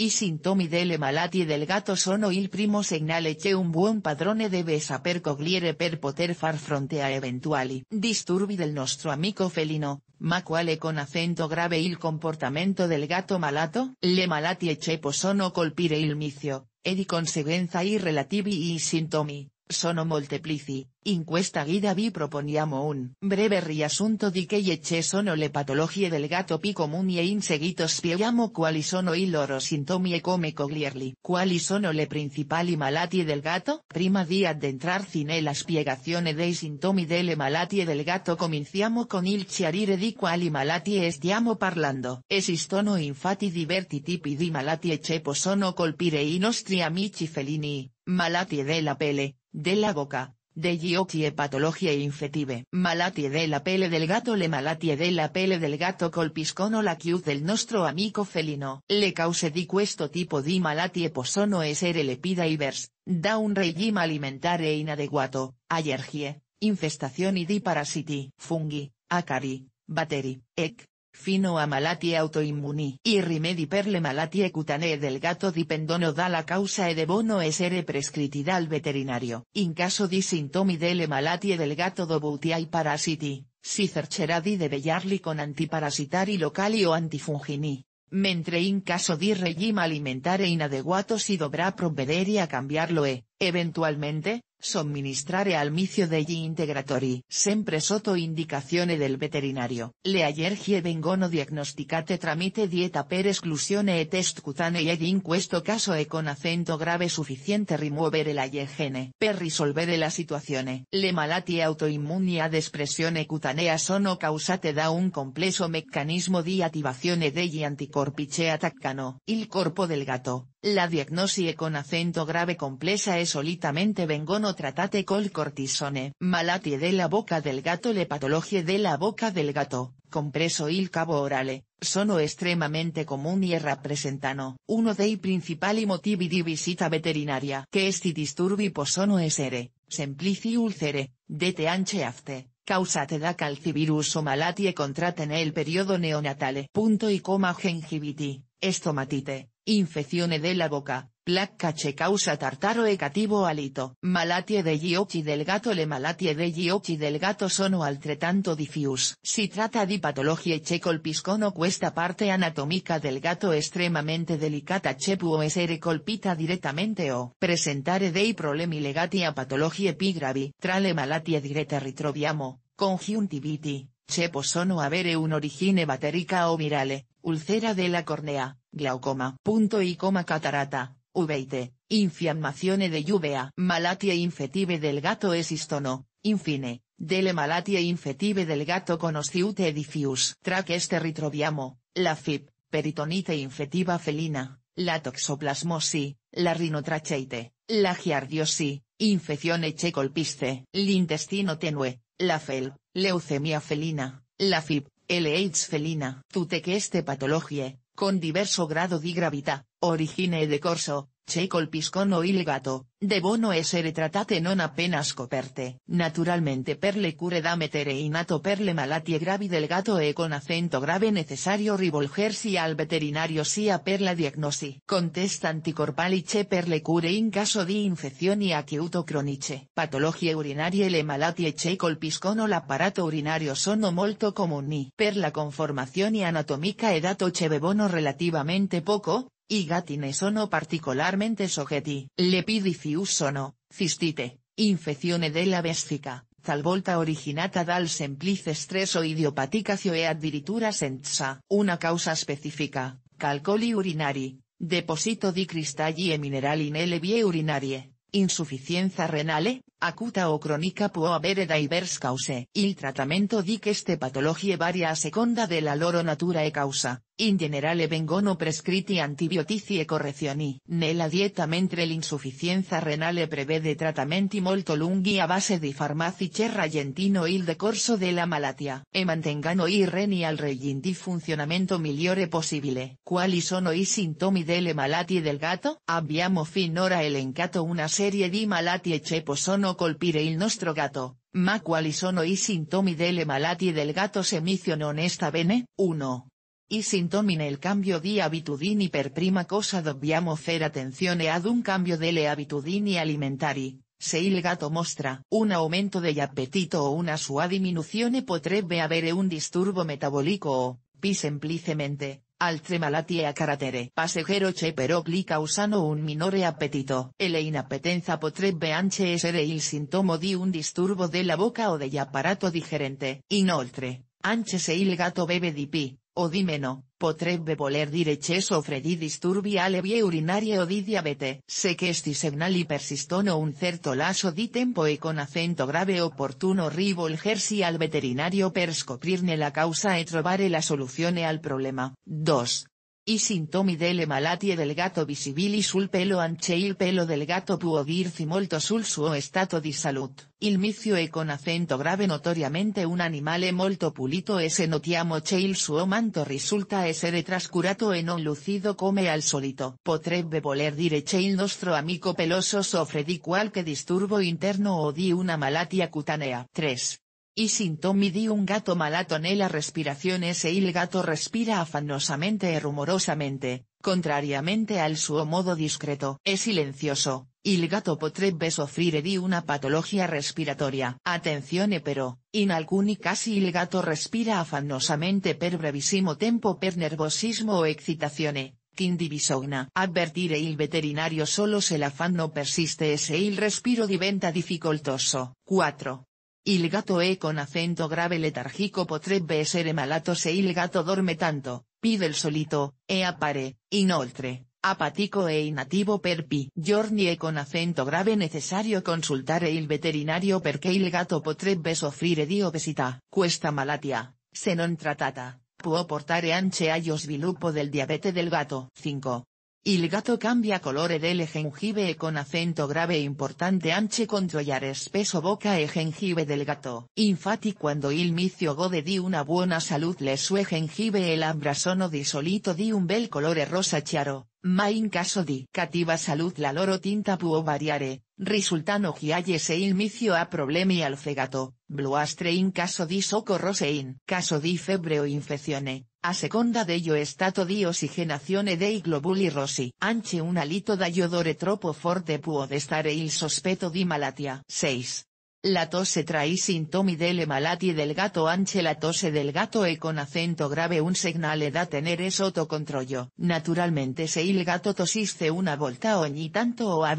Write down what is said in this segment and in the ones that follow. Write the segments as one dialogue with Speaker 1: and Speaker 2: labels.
Speaker 1: I sintomi delle malattie del gatto sono il primo segnale che un buon padrone deve saper cogliere per poter far fronte a eventuali disturbi del nostro amico felino, ma quale con acento grave il comportamento del gatto malato? Le malattie che possono colpire il micio, e di conseguenza i relativi i sintomi, Sono molteplici, in questa guida vi proponiamo un breve riassunto di che sono le patologie del gatto più comuni e in seguito spieghiamo quali sono i loro sintomi e come coglierli. Quali sono le principali malattie del gatto? Prima di addentrarci nella spiegazione dei sintomi delle malattie del gatto cominciamo con il chiarire di quali malattie stiamo parlando. Esistono infatti diversi tipi di malattie che possono colpire i nostri amici felini, malattie della pelle, de la boca, de bocca, e patologie infettive. Malatie la pelle del gato, Le malatie la pelle del gato, colpiscono la cute del nostro amico felino. Le cause di questo tipo di malatie posono essere le e verse, da un regime alimentare inadeguato, allergie, y di parasiti, funghi, acari, batteri, ec, fino a malatie autoimmuni y rimedi per le malatie cutanee del gato dipendono la causa e bono essere prescritti dal veterinario. In caso di sintomi delle malatie del gato dovuti ai parassiti, si cercherà di debellarli con antiparasitari locali o antifungini. Mentre in caso di regime alimentare inadeguato si dovrà provvedere a cambiarlo e, eventualmente, Somministrare al MICIO degli integratori, sempre sotto indicazione del veterinario, le allergie vengono diagnosticate tramite dieta per esclusione e test cutanei ed in questo caso E con ACENTO grave sufficiente rimuovere l'allergene. Per risolvere la situazione, le malattie autoimmuni ad espressione cutanea sono causate da un complesso meccanismo di attivazione degli anticorpi che attaccano il corpo del gatto, la diagnosis con acento grave complesa es solitamente vengono tratate col cortisone. de la boca del gato Le patologie la boca del gato, compreso il cavo orale, sono estremamente comuni e rappresentano uno dei principali motivi di visita veterinaria. esti disturbi possono essere, semplici ulcere, dete anche afte, causate da calcivirus o malattie contratte el periodo neonatale. Punto y coma gengiviti, estomatite de la boca, placca che causa tartaro e cativo alito. Malatie de occhi del gato. Le malatie de occhi del gato sono altrettanto diffuse. Si tratta di patologie che colpiscono questa parte anatomica del gato estremamente delicata che può essere colpita direttamente o presentare dei problemi legati a patologie più gravi. Tra le malatie dirette ritroviamo, congiuntiviti, che possono avere un origine batterica o virale, ulcera de la córnea, glaucoma. Punto y coma catarata, uveite, infiammazione de lluvia. Malatia infetive del gato histono, infine, dele malatia infetive del gato conosciute edifius. Trac este ritroviamo, la FIP, peritonite infetiva felina, la toxoplasmosi, la rinotracheite, la giardiosi, infección colpiste, l'intestino tenue, la FEL, leucemia felina, la FIP, l'H felina. que este patologie, con diverso grado di gravità, Origine de corso, che colpiscono il gatto, devono essere trattate non apenas coperte. Naturalmente per le cure da mettere in atto per le malattie gravi del gatto e con acento grave necessario rivolgersi al veterinario sia per la diagnosi. Contesta anticorpali anticorpalice per le cure in caso di infezioni acuto croniche. Patologie urinarie le malattie che colpiscono l'apparato urinario sono molto comuni. Per la conformazione anatomica e dato che relativamente poco, i gatine sono particularmente soggetti. Lepidifius sono, cistite, infezione della vescica, talvolta originata dal semplice o idiopaticacio e addirittura senza una causa specifica, calcoli urinari, deposito di cristalli e minerali nelle vie urinarie, insufficienza renale, acuta o crónica può avere divers cause. Il trattamento di queste patologie varia a seconda la loro natura e causa. In generale vengono prescritti antibiotici e correzioni. Nella dieta mentre l'insufficienza renale prevede trattamenti molto lunghi a base di farmacici rallentino il decorso della malattia e mantengano i reni al regime di funzionamento migliore possibile. Quali sono i sintomi delle malattie del gatto? Abbiamo finora elencato una serie di malattie che possono colpire il nostro gatto, ma quali sono i sintomi delle malattie del gatto se non esta bene? 1. I sintomi nel cambio di abitudini per prima cosa dobbiamo fer attenzione ad un cambio delle abitudini alimentari. Se il gatto mostra un aumento dell'appetito o una sua diminuzione potrebbe avere un disturbo metabolico o, pi semplicemente, altre malattie a carattere passeggero che però gli causano un minore appetito e l'inappetenza potrebbe anche essere il sintomo di un disturbo della bocca o degli apparato digerente. Inoltre, anche se il gatto beve di pi, o di meno, potrebbe voler dire soffre di disturbi alle vie urinarie o di diabete. Se questi segnali persistono un certo lasso di tempo e con acento grave e oportuno opportuno rivolgersi al veterinario per scoprirne la causa e trovare la soluzione al problema. 2 y sintomi delle malattie del gato visibili sul pelo anche il pelo del gato può dirci molto sul suo stato di salute. Il micio e con acento grave notoriamente un animale molto pulito e se notiamo che il suo manto risulta essere trascurato e non lucido come al solito. Potrebbe voler dire che il nostro amico peloso soffre di qualche disturbo interno o di una malattia cutanea. 3. Y sin di un gato malatone la respiración ese y el gato respira afanosamente e rumorosamente, contrariamente al suo modo discreto. Es silencioso, il gato potrebbe soffrire di una patología respiratoria. Attenzione pero, in alcuni casi il gato respira afanosamente per brevissimo tempo per nervosismo o excitazione, Quindi bisogna Advertire il veterinario solo se l'affanno persiste e se il respiro diventa difficoltoso. 4. Il gato e con acento grave letárgico potrebbe essere malato se il gato dorme tanto, pide el solito, e appare, inoltre, apatico e inativo per pi giorni e con acento grave necesario consultare il veterinario perché il gato potrebbe soffrire di obesità. Questa malattia, se non trattata, può portare anche allo sviluppo del diabete del gato. 5. Il gato cambia colore del gengive con acento grave e importante anche controlar espeso boca e del gato. Infatti cuando il micio gode di una buona salud le sue gengive e ambra sono di solito di un bel colore rosa chiaro in caso di cativa salud la loro tinta può variare, risultano chiaie se il micio ha problemi al fegato, bluastre in caso di socorro se in caso di febbre o infezione, a seconda dello stato di ossigenazione dei globuli rossi. Anche un alito da iodore troppo forte può destare il sospetto di malatia. 6. La tose trae sintomi delle malati del gato anche la tose del gato e con acento grave un segnale da tener es autocontrollo. Naturalmente se il gato tosiste una volta ogni tanto o ha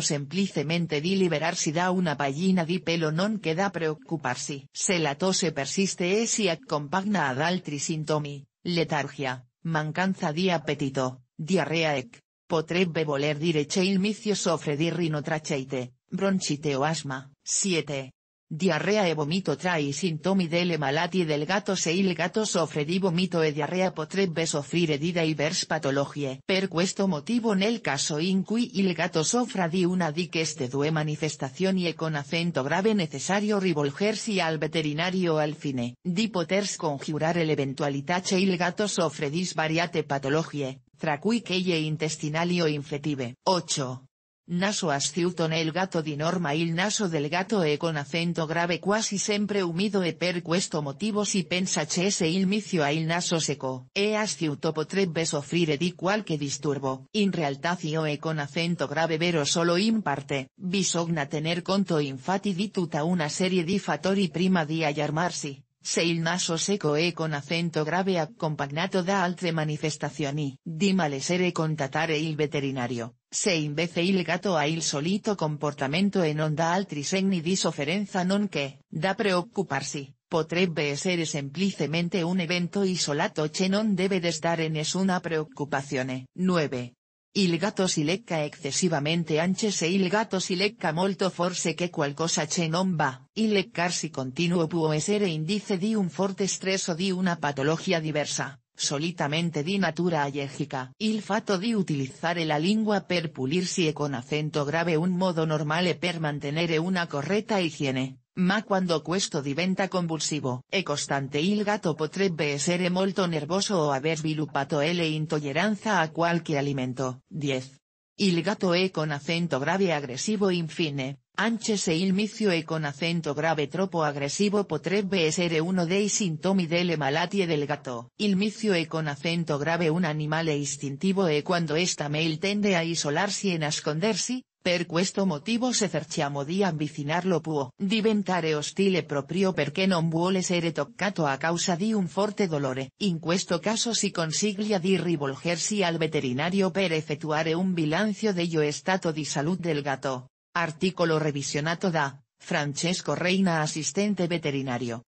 Speaker 1: semplicemente di liberarsi da una pallina di pelo non queda preocuparse. preoccuparsi. Se la tosse persiste e si accompagna ad altri sintomi, letargia, mancanza di apetito, diarrea ec, potrebbe voler dire che il micio soffre di tracheite, bronchite o asma. 7. Diarrea e vomito trae sintomi delle malati del gato se il gato soffre di vomito e diarrea potrebbe soffrire di diverse patologie. Per questo motivo nel caso in cui il gato soffra di una di queste due manifestazioni e con acento grave necesario rivolgersi al veterinario al fine di poter el l'eventualità che il gato soffre di svariate patologie, tra cui quelle intestinali o infettive. 8. Naso asciuto el gato di norma il naso del gato e con acento grave quasi sempre umido e per questo motivo si pensa che se il micio a il naso seco. e asciuto potrebbe soffrire di qualche disturbo. In realtà zio e con acento grave vero solo in parte. Bisogna tener conto infatti di tutta una serie di fattori prima di allarmarsi se il naso seco e con acento grave accompagnato da altre manifestazioni di malessere contatare il veterinario, se invece il gatto ha il solito comportamento e non da altri segni di sofferenza que, da preoccuparsi, potrebbe essere semplicemente un evento isolato che non en es nessuna preoccupazione. 9. Il gato si lecca excesivamente anche se il gato si lecca molto forse che qualcosa che non va. Il leccarsi continuo può essere indice di un forte stress o di una patologia diversa, solitamente di natura allergica. Il fatto di utilizzare la lingua per pulirsi e con acento grave un modo normale per mantenere una corretta higiene. Ma cuando questo diventa convulsivo e costante il gato potrebbe essere molto nervoso o aver sviluppato l'intolleranza a qualche alimento. 10. Il gato e con acento grave e aggressivo infine, anche se il micio è con acento grave e troppo aggressivo potrebbe essere uno dei sintomi delle malattie del gato. Il micio è con acento grave un animale istintivo e quando esta mail tende a isolarsi e nascondersi, Per questo motivo se cerchiamo di avvicinarlo puo. diventare ostile proprio perché non vuole essere toccato a causa di un forte dolore. In questo caso si consiglia di rivolgersi al veterinario per effettuare un bilancio dello stato di salute del gatto. Articolo revisionato da Francesco Reina Asistente veterinario.